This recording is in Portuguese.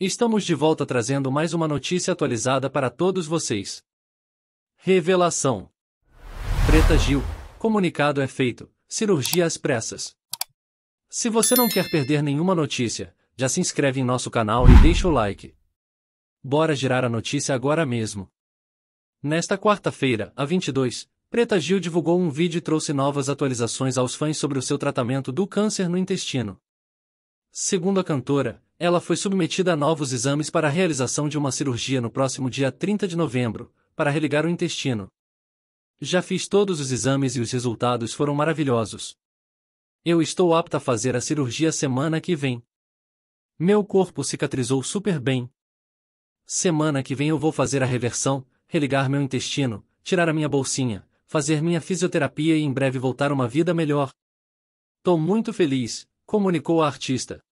Estamos de volta trazendo mais uma notícia atualizada para todos vocês. Revelação: Preta Gil, comunicado é feito, cirurgia às pressas. Se você não quer perder nenhuma notícia, já se inscreve em nosso canal e deixa o like. Bora girar a notícia agora mesmo. Nesta quarta-feira, a 22, Preta Gil divulgou um vídeo e trouxe novas atualizações aos fãs sobre o seu tratamento do câncer no intestino. Segundo a cantora, ela foi submetida a novos exames para a realização de uma cirurgia no próximo dia 30 de novembro, para religar o intestino. Já fiz todos os exames e os resultados foram maravilhosos. Eu estou apta a fazer a cirurgia semana que vem. Meu corpo cicatrizou super bem. Semana que vem eu vou fazer a reversão, religar meu intestino, tirar a minha bolsinha, fazer minha fisioterapia e em breve voltar uma vida melhor. Tô muito feliz, Comunicou a artista.